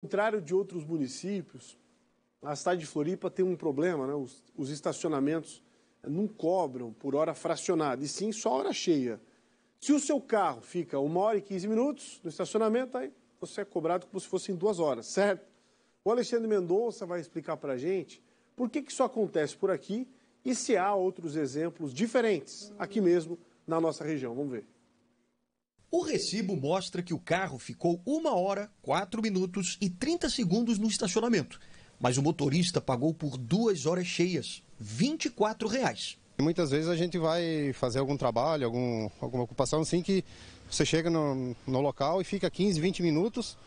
contrário de outros municípios, a cidade de Floripa tem um problema, né? os, os estacionamentos não cobram por hora fracionada, e sim só hora cheia. Se o seu carro fica uma hora e 15 minutos no estacionamento, aí você é cobrado como se fossem duas horas, certo? O Alexandre Mendonça vai explicar para a gente por que, que isso acontece por aqui e se há outros exemplos diferentes aqui mesmo na nossa região. Vamos ver. O recibo mostra que o carro ficou 1 hora, 4 minutos e 30 segundos no estacionamento, mas o motorista pagou por duas horas cheias, R$ 24. Reais. Muitas vezes a gente vai fazer algum trabalho, algum, alguma ocupação assim que você chega no, no local e fica 15, 20 minutos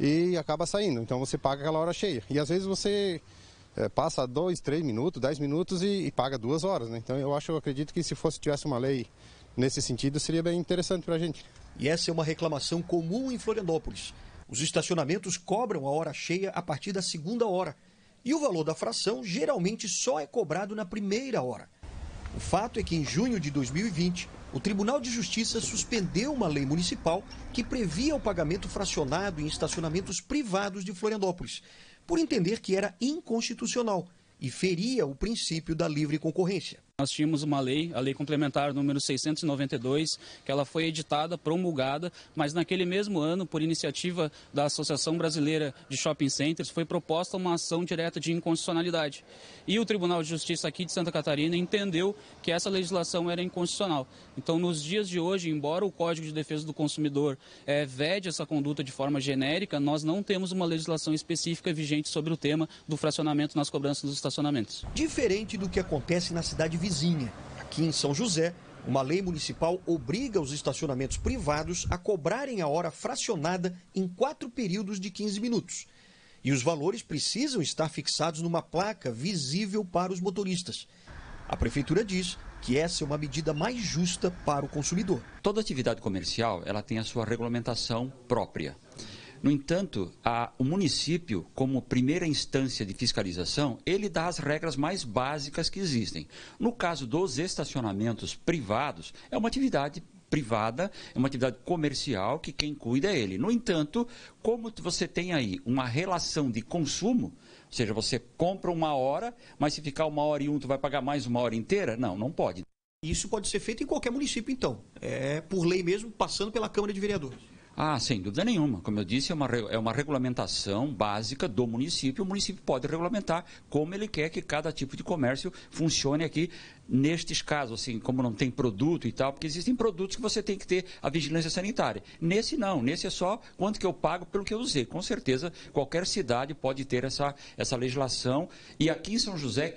e acaba saindo. Então você paga aquela hora cheia. E às vezes você é, passa dois, três minutos, dez minutos e, e, paga duas horas. Né? Então eu acho, eu acredito que se fosse tivesse uma lei nesse sentido, seria bem interessante para a gente. E essa é uma reclamação comum em Florianópolis. Os estacionamentos cobram a hora cheia a partir da segunda hora. E o valor da fração geralmente só é cobrado na primeira hora. O fato é que em junho de 2020, o Tribunal de Justiça suspendeu uma lei municipal que previa o pagamento fracionado em estacionamentos privados de Florianópolis, por entender que era inconstitucional e feria o princípio da livre concorrência. Nós tínhamos uma lei, a Lei Complementar número 692, que ela foi editada, promulgada, mas naquele mesmo ano, por iniciativa da Associação Brasileira de Shopping Centers, foi proposta uma ação direta de inconstitucionalidade. E o Tribunal de Justiça aqui de Santa Catarina entendeu que essa legislação era inconstitucional. Então, nos dias de hoje, embora o Código de Defesa do Consumidor é, vede essa conduta de forma genérica, nós não temos uma legislação específica vigente sobre o tema do fracionamento nas cobranças dos estacionamentos. Diferente do que acontece na cidade vizinha, vizinha. Aqui em São José, uma lei municipal obriga os estacionamentos privados a cobrarem a hora fracionada em quatro períodos de 15 minutos. E os valores precisam estar fixados numa placa visível para os motoristas. A prefeitura diz que essa é uma medida mais justa para o consumidor. Toda atividade comercial ela tem a sua regulamentação própria. No entanto, a, o município, como primeira instância de fiscalização, ele dá as regras mais básicas que existem. No caso dos estacionamentos privados, é uma atividade privada, é uma atividade comercial que quem cuida é ele. No entanto, como você tem aí uma relação de consumo, ou seja, você compra uma hora, mas se ficar uma hora e um, tu vai pagar mais uma hora inteira? Não, não pode. Isso pode ser feito em qualquer município, então. É por lei mesmo, passando pela Câmara de Vereadores. Ah, sem dúvida nenhuma. Como eu disse, é uma, é uma regulamentação básica do município. O município pode regulamentar como ele quer que cada tipo de comércio funcione aqui nestes casos, assim, como não tem produto e tal, porque existem produtos que você tem que ter a vigilância sanitária. Nesse não, nesse é só quanto que eu pago pelo que eu usei. Com certeza, qualquer cidade pode ter essa, essa legislação. E aqui em São José,